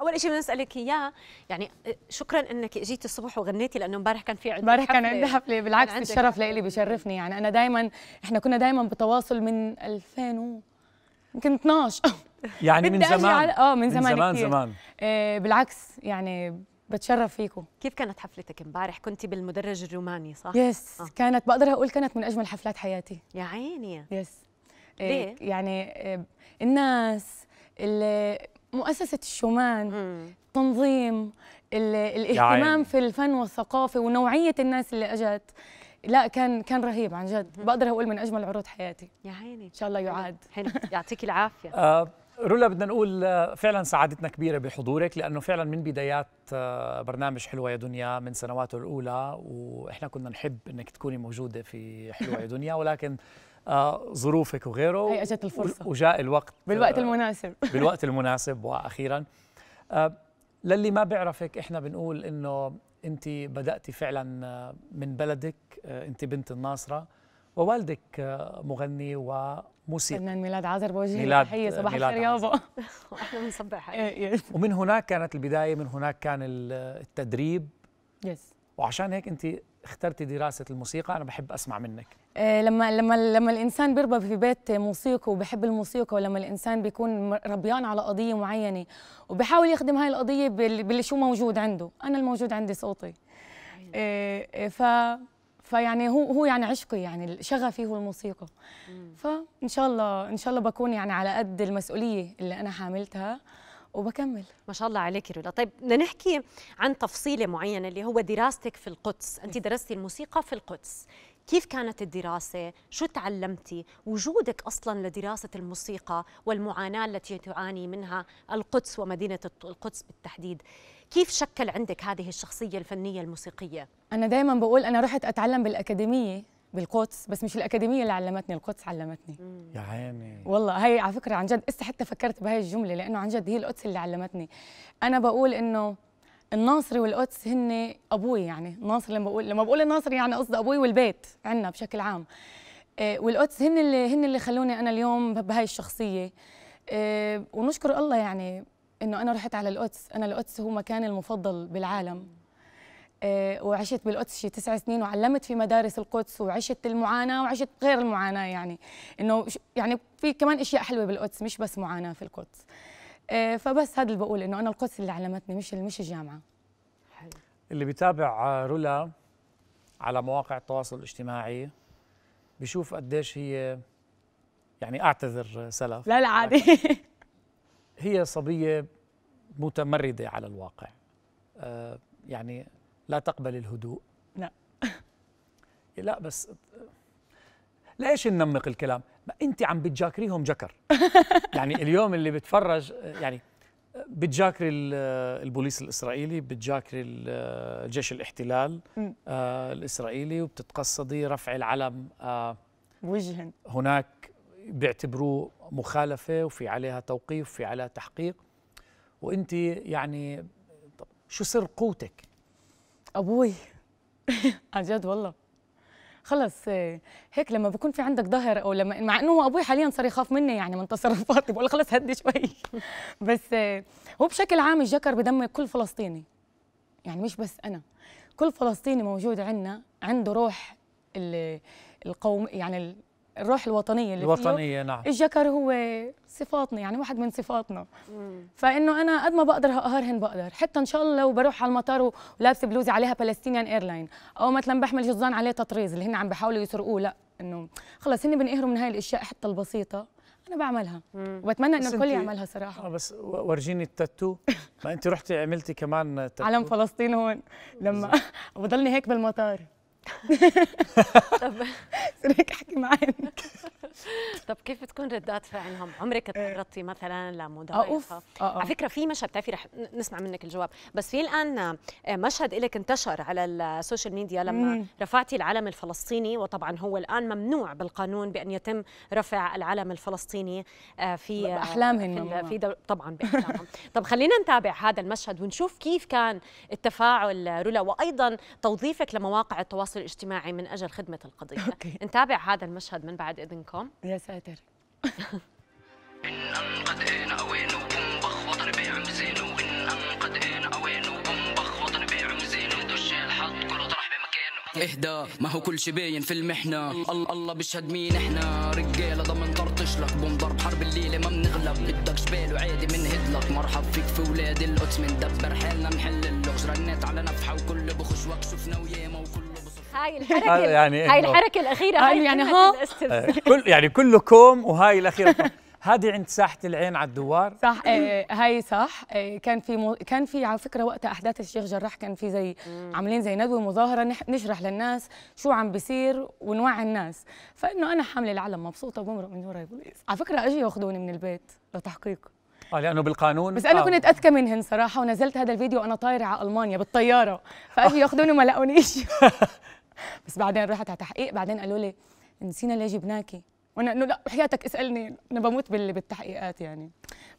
اول شيء بدي اسالك اياه يعني آه، شكرا انك اجيتي الصبح وغنيتي لانه امبارح كان في عندك امبارح كان عندي حفله بالعكس الشرف لإلي بيشرفني يعني انا دائما احنا كنا دائما بتواصل من 2000 و يمكن 12 يعني من زمان على... اه من زمان من زمان كتير. زمان آه بالعكس يعني بتشرف فيكم كيف كانت حفلتك امبارح كنت بالمدرج الروماني صح يس آه. كانت بقدر اقول كانت من اجمل حفلات حياتي يا عيني يس آه، ليه؟ يعني آه، الناس اللي مؤسسة الشومان تنظيم الاهتمام يعني في الفن والثقافة ونوعية الناس اللي أجت لا كان كان رهيب عن جد بقدر اقول من اجمل عروض حياتي يا عيني ان شاء الله يعاد يعطيك العافيه آه رولا بدنا نقول آه، فعلا سعادتنا كبيره بحضورك لانه فعلا من بدايات آه، برنامج حلوه يا دنيا من سنواته الاولى واحنا كنا نحب انك تكوني موجوده في حلوه يا دنيا ولكن ظروفك وغيره هي اجت الفرصه وجاء الوقت بالوقت آه، المناسب بالوقت المناسب واخيرا آه، للي ما بيعرفك احنا بنقول انه انت بداتي فعلا آه، من بلدك انت بنت الناصره ووالدك مغني وموسيقى فنان ميلاد عازر بوجه ميلاد تحيه صباح الخير يابا احنا إيه، بنصبح إيه. ومن هناك كانت البدايه من هناك كان التدريب يس وعشان هيك انت اخترتي دراسه الموسيقى انا بحب اسمع منك آه، لما لما لما الانسان بيربى في بيت موسيقى وبحب الموسيقى ولما الانسان بيكون ربيان على قضيه معينه وبحاول يخدم هاي القضيه باللي شو موجود عنده انا الموجود عندي صوتي آه، آه، ف فيعني هو هو يعني عشقي يعني شغفي هو الموسيقى فان شاء الله ان شاء الله بكون يعني على قد المسؤوليه اللي انا حاملتها وبكمل ما شاء الله عليك رولا طيب بدنا نحكي عن تفصيله معينه اللي هو دراستك في القدس انت إيه. درستي الموسيقى في القدس كيف كانت الدراسة؟ شو تعلمتي؟ وجودك أصلا لدراسة الموسيقى والمعاناة التي تعاني منها القدس ومدينة القدس بالتحديد كيف شكل عندك هذه الشخصية الفنية الموسيقية؟ أنا دائما بقول أنا رحت أتعلم بالأكاديمية بالقدس بس مش الأكاديمية اللي علمتني القدس علمتني يا عيني والله هي على فكرة عن جد إسا حتى فكرت بهاي الجملة لأنه عن جد هي القدس اللي علمتني أنا بقول إنه الناصري والقدس هن ابوي يعني الناصر لما بقول لما بقول الناصري يعني قصدي ابوي والبيت عندنا بشكل عام آه، والقدس هن اللي هن اللي خلوني انا اليوم بهاي الشخصيه آه، ونشكر الله يعني انه انا رحت على القدس انا القدس هو مكاني المفضل بالعالم آه، وعشت بالقدس شي تسع سنين وعلمت في مدارس القدس وعشت المعاناه وعشت غير المعاناه يعني انه يعني في كمان اشياء حلوه بالقدس مش بس معاناه في القدس آه، فبس هذا اللي بقول انه انا القدس اللي علمتني مش مش الجامعه حلو اللي بيتابع آه، رولا على مواقع التواصل الاجتماعي بشوف قديش هي يعني اعتذر سلف لا لا عادي هي صبيه متمرده على الواقع آه، يعني لا تقبل الهدوء لا لا بس لا ايش ننمق الكلام ما انت عم بتجاكريهم جكر يعني اليوم اللي بتفرج يعني بتجاكري البوليس الاسرائيلي بتجاكري جيش الاحتلال آه، الاسرائيلي وبتتقصدي رفع العلم آه هناك بيعتبروه مخالفه وفي عليها توقيف في عليها تحقيق وانت يعني طب شو سر قوتك ابوي عن جد والله خلص هيك لما بكون في عندك ظهر او لما مع انه هو ابوي حاليا صار يخاف مني يعني من تصرفاتي بقول خلص هدي شوي بس هو بشكل عام الجكر بدم كل فلسطيني يعني مش بس انا كل فلسطيني موجود عندنا عنده روح القوم يعني الروح الوطنيه اللي الوطنيه نعم الجكر هو صفاتنا يعني واحد من صفاتنا فانه انا قد ما بقدر هقهرهن بقدر حتى ان شاء الله لو بروح على المطار ولابسه بلوزه عليها فلسطينيان ايرلاين او مثلا بحمل جزان عليه تطريز اللي هن عم بيحاولوا يسرقوه لا انه خلص هن بينقهروا من هاي الاشياء حتى البسيطه انا بعملها مم. وبتمنى انه الكل يعملها صراحه آه بس ورجيني التاتو ما انت رحتي عملتي كمان تاتو علم فلسطين هون لما بضلني هيك بالمطار طب سريك احكي معي طب كيف بتكون ردات فعلهم؟ عمرك آه. تعرضتي مثلا لمضايقه؟ آه، آه، على فكره في مشهد بتعرفي رح نسمع منك الجواب، بس في الان مشهد لك انتشر على السوشيال ميديا لما مم. رفعتي العلم الفلسطيني وطبعا هو الان ممنوع بالقانون بان يتم رفع العلم الفلسطيني في باحلامهم في, في طبعا باحلامهم، طب خلينا نتابع هذا المشهد ونشوف كيف كان التفاعل رولا وايضا توظيفك لمواقع التواصل التواصل الاجتماعي من اجل خدمه القضيه أوكي. نتابع هذا المشهد من بعد اذنكم يا ساتر اهدى ما هو كل شي باين في المحنة الله الله بيشهد مين احنا رجالة ضمن طرطش لك بنضرب حرب الليلة ما بنغلب بدك جبال وعادي من هدلك مرحب فيك في ولاد القدس مندبر حالنا نحل اللغز رنيت على نفحة وكل بخش وقت شفنا وياما وكل هاي الحركه يعني هاي الحركه الاخيره هاي آه، يعني ها آه، كل يعني كله كوم وهاي الاخيره هذه عند ساحه العين على الدوار صح آه هاي صح آه كان في مو كان في على فكره وقت احداث الشيخ جراح كان في زي عاملين زي ندوه مظاهره نشرح للناس شو عم بيصير ونوعي الناس فانه انا حامله العلم مبسوطه بمرق من وراي بوليس على فكره اجوا ياخذوني من البيت لتحقيق اه لانه بالقانون بس انا آه. كنت اذكى منهن صراحه ونزلت هذا الفيديو وانا طايره على المانيا بالطياره فاجوا ياخذوني ما لقونيش بس بعدين رحت على تحقيق بعدين قالوا لي نسينا ليه جبناكي وانا انه لا حياتك اسالني انا بموت بالتحقيقات يعني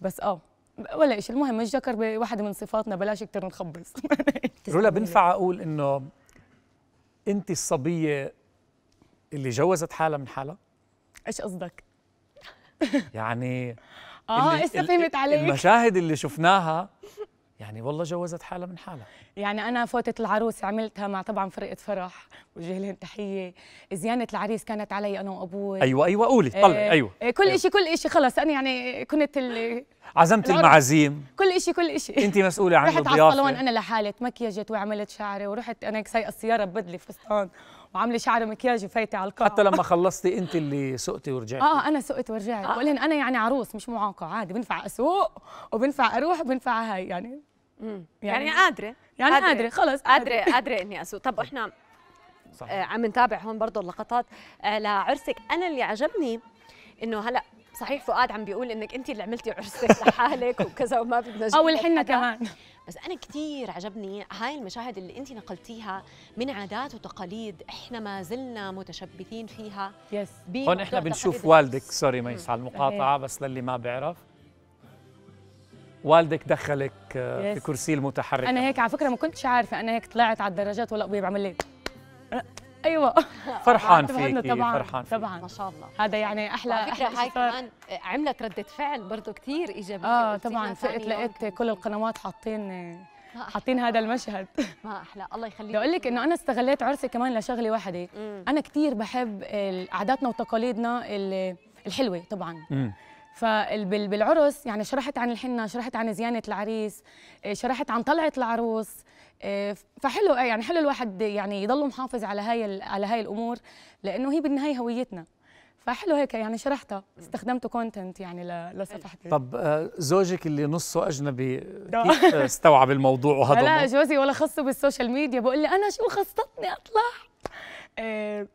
بس اه ولا شيء المهم الجكر بواحدة من صفاتنا بلاش كثير نخبص رولا بنفع اقول انه انت الصبيه اللي جوزت حالها من حالها ايش قصدك يعني اه استفهمت عليك المشاهد اللي شفناها يعني والله جوزت حالها من حالها يعني انا فوتة العروس عملتها مع طبعا فرقه فرح وجه لهم تحيه زيانه العريس كانت علي انا وابوي ايوه ايوه قولي طلع آه، ايوه كل آه. شيء كل شيء خلص انا يعني كنت عزمت المعازيم كل شيء كل شيء انت مسؤوله عن الضيافه رحت على الصالون انا لحالي تمكيجت وعملت شعري ورحت انا سايقه السياره ببدله فستان وعامله شعري مكياج وفايته على القاعه حتى لما خلصتي انت اللي سقتي ورجعتي اه انا سقت ورجعت آه. بقول انا يعني عروس مش معاقه عادي بنفع اسوق وبنفع اروح وبنفع هاي يعني يعني, يعني قادره يعني قادره, خلص قادره قادره اني اسوق طب احنا صح. آه، عم نتابع هون برضه اللقطات آه، لعرسك انا اللي عجبني انه هلا صحيح فؤاد عم بيقول انك انت اللي عملتي عرسك لحالك وكذا وما بدنا او الحنه كمان بس انا كثير عجبني هاي المشاهد اللي انت نقلتيها من عادات وتقاليد احنا ما زلنا متشبثين فيها يس هون احنا بنشوف والدك سوري ميس على المقاطعه بس للي ما بيعرف والدك دخلك آه، في كرسي المتحرك انا هيك على فكره ما كنتش عارفه انا هيك طلعت على الدرجات ولا ابوي بعمل لي ايوه فرحان فيكي طبعا فرحان فيكي. طبعا ما شاء الله هذا يعني احلى فكره هاي كمان عملت رده فعل برضه كثير ايجابيه اه طبعا فقت لقيت كل القنوات حاطين حاطين هذا المشهد ما احلى الله يخليك لو اقول لك انه انا استغليت عرسي كمان لشغله واحده انا كثير بحب عاداتنا وتقاليدنا الحلوه طبعا فبالعرس يعني شرحت عن الحنه شرحت عن زيانه العريس شرحت عن طلعه العروس آه، فحلو آه، يعني حلو الواحد يعني يضل محافظ على هاي على هاي الامور لانه هي بالنهايه هويتنا فحلو هيك يعني شرحتها استخدمت كونتنت يعني لصفحتي طب آه، زوجك اللي نصه اجنبي كيف استوعب الموضوع وهذا لا جوزي ولا خصه بالسوشيال ميديا بقول لي انا شو خصتني اطلع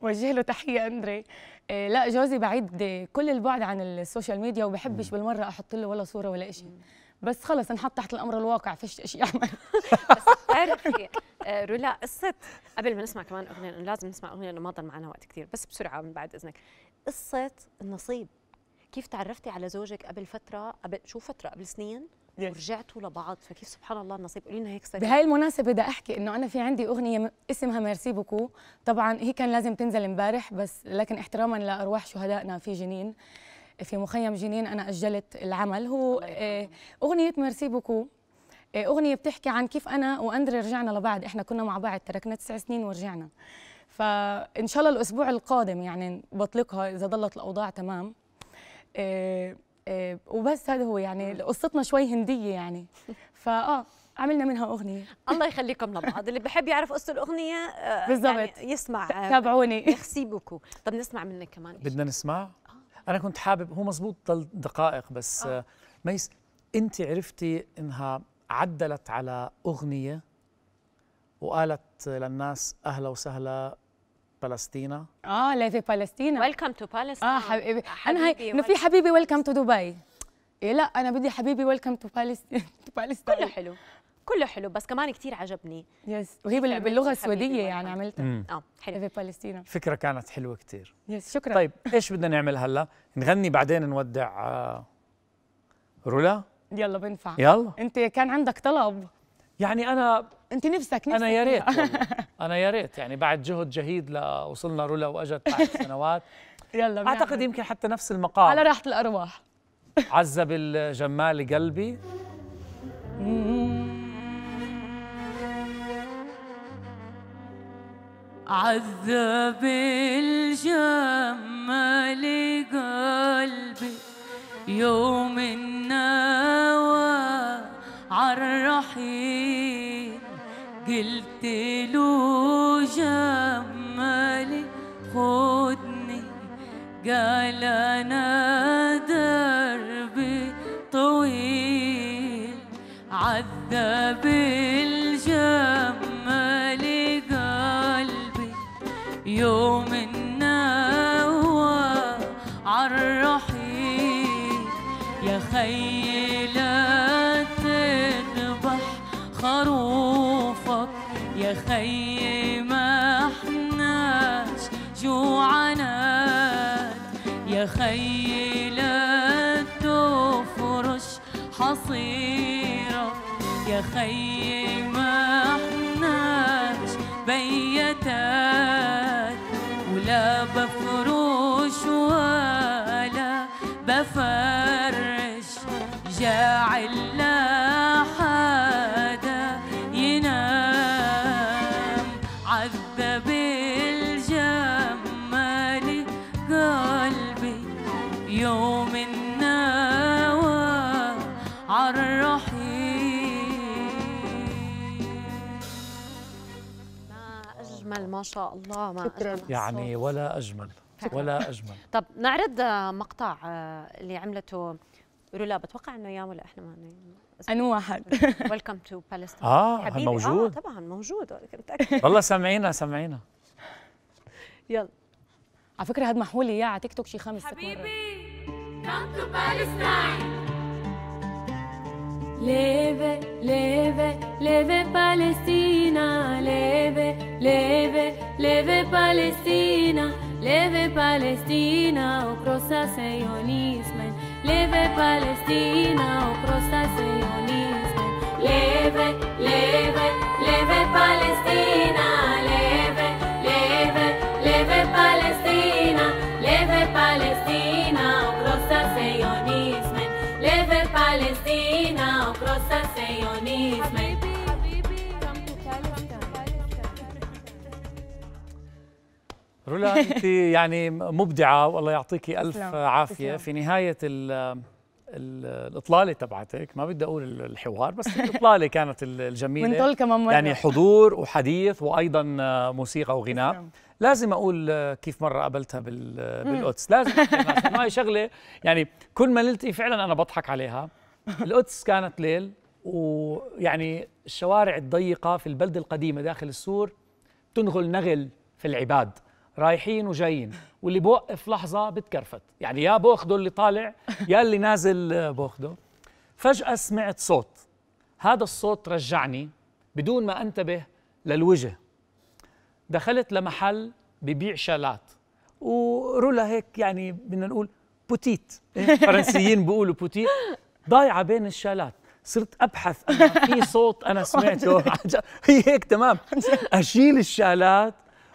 وجه له تحيه اندري لا جوزي بعيد كل البعد عن السوشيال ميديا وبحبش بالمره احط له ولا صوره ولا شيء بس خلص انحط تحت الامر الواقع فيش شيء يعمل بس تعرفي آه، رولا قصه قبل ما نسمع كمان اغنيه لانه لازم نسمع اغنيه لانه ما ضل معنا وقت كثير بس بسرعه من بعد اذنك قصه النصيب كيف تعرفتي على زوجك قبل فتره قبل شو فتره قبل سنين yes. ورجعتوا لبعض فكيف سبحان الله النصيب قولي لنا هيك سريع بهاي المناسبة بدي أحكي إنه أنا في عندي أغنية اسمها ميرسي بوكو طبعا هي كان لازم تنزل امبارح بس لكن احتراما لأرواح شهدائنا في جنين في مخيم جنين أنا أجلت العمل هو آه، أغنية ميرسي بوكو آه، أغنية بتحكي عن كيف أنا وأندري رجعنا لبعض إحنا كنا مع بعض تركنا تسع سنين ورجعنا فإن شاء الله الأسبوع القادم يعني بطلقها إذا ضلت الأوضاع تمام آه، وبس هذا هو يعني قصتنا شوي هندية يعني فآه عملنا منها اغنيه الله يخليكم لبعض اللي بحب يعرف قصه الاغنيه بالضبط يعني يسمع تابعوني ميرسي بوكو طب نسمع منك كمان بدنا نسمع انا كنت حابب هو مزبوط ضل دقائق بس آه. ميس انت عرفتي انها عدلت على اغنيه وقالت للناس اهلا وسهلا فلسطينا اه ليفي فلسطينا ويلكم تو فلسطين اه حبيبي انا هي انه في حبيبي ويلكم تو دبي إيه لا انا بدي حبيبي ويلكم تو فلسطين كله حلو كله حلو بس كمان كثير عجبني يس وهي باللغه السويديه يعني عملتها اه حلو في بالستينا فكره كانت حلوه كثير يس شكرا طيب ايش بدنا نعمل هلا نغني بعدين نودع آه، رولا يلا بنفع يلا انت كان عندك طلب يعني انا انت نفسك نفسك انا يا ريت انا يا ريت يعني بعد جهد جهيد لوصلنا رولا واجت بعد سنوات يلا اعتقد يمكن حتى نفس المقام على راحه الارواح عذب الجمال قلبي عذب الجمال قلبي يوم النوى عالرحيل قلت له جمالي خدني قال انا دربي طويل عذب يا خي ما احناش جوعانات يا خي لا تفرش حصيرة يا خي ما شاء الله ما شكرا أجمل يعني ولا اجمل شكرا. ولا اجمل طب نعرض آه، مقطع آه، اللي عملته رولا بتوقع انه يا ولا احنا ما عن واحد ويلكم تو بالستين اه حبيبي. آه، موجود آه طبعا موجود والله سامعينا سامعينا يلا على فكره هاد محولي اياه على تيك توك شي خمس حبيبي كم تو Palestine Leve, leve, leve Palestina, leve, Leve, leve Palestina, leve Palestina, o oh okrosa sionizmen. Leve Palestina, o oh okrosa sionizmen. Leve, leve, leve Palestina. رولا انت يعني مبدعه والله يعطيك الف تسلام. عافيه تسلام. في نهايه الـ الاطلاله تبعتك ما بدي اقول الحوار بس الاطلاله كانت الجميله من كمان مرة. يعني حضور وحديث وايضا موسيقى وغناء تسلام. لازم اقول كيف مره قابلتها بالقدس لازم ما هي شغله يعني كل ما نلتقي فعلا انا بضحك عليها القدس كانت ليل ويعني الشوارع الضيقه في البلده القديمه داخل السور تنغل نغل في العباد رايحين وجايين واللي بوقف لحظه بتكرفت يعني يا باخده اللي طالع يا اللي نازل آه، باخده فجاه سمعت صوت هذا الصوت رجعني بدون ما انتبه للوجه دخلت لمحل ببيع شالات ورولا هيك يعني بدنا نقول بوتيت الفرنسيين إيه؟ بيقولوا بوتيت ضايعه بين الشالات صرت ابحث انا في صوت انا سمعته هي هيك تمام اشيل الشالات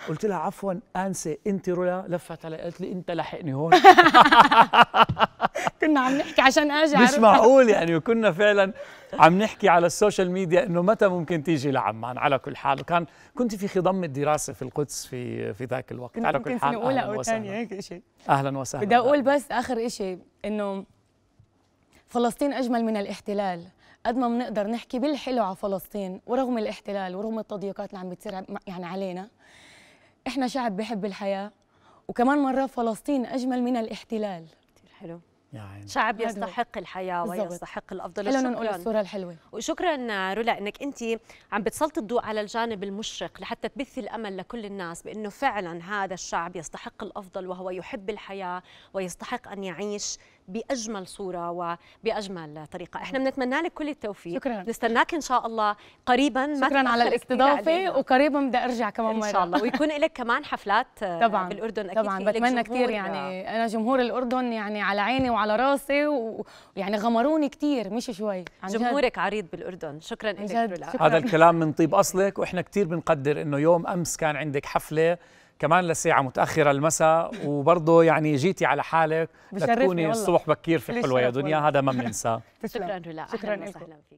قلت لها عفوا انسه انت رولا لفت علي قالت لي انت لحقني هون كنا عم نحكي عشان اجي مش معقول يعني وكنا فعلا عم نحكي على السوشيال ميديا انه متى ممكن تيجي لعمان على كل حال وكان كنت في خضم الدراسه في القدس في في ذاك الوقت على كل حال اولى او ثانيه هيك شيء اهلا وسهلا بدي اقول بس اخر شيء انه فلسطين اجمل من الاحتلال قد ما بنقدر نحكي بالحلو على فلسطين ورغم الاحتلال ورغم التضييقات اللي عم بتصير يعني علينا احنا شعب بحب الحياه وكمان مره فلسطين اجمل من الاحتلال كثير حلو يعني. شعب يستحق الحياة ويستحق الأفضل شكرا نقول الصورة الحلوة وشكرا رولا أنك أنت عم بتسلطي الضوء على الجانب المشرق لحتى تبثي الأمل لكل الناس بأنه فعلا هذا الشعب يستحق الأفضل وهو يحب الحياة ويستحق أن يعيش باجمل صوره وباجمل طريقه احنا بنتمنى لك كل التوفيق شكرا نستناك ان شاء الله قريبا شكرا على الاستضافه وقريبا بدي ارجع كمان مره ان شاء الله ويكون لك كمان حفلات آه، طبعا بالاردن اكيد طبعا بتمنى كثير يعني انا جمهور الاردن يعني على عيني وعلى راسي ويعني غمروني كثير مش شوي جمهورك عريض بالاردن شكرا لك هذا الكلام من طيب اصلك واحنا كثير بنقدر انه يوم امس كان عندك حفله كمان لساعة متأخرة المساء وبرضه يعني جيتي على حالك تكوني الصبح بكير في حلوة يا دنيا هذا ما بننسى شكرا شكرا لك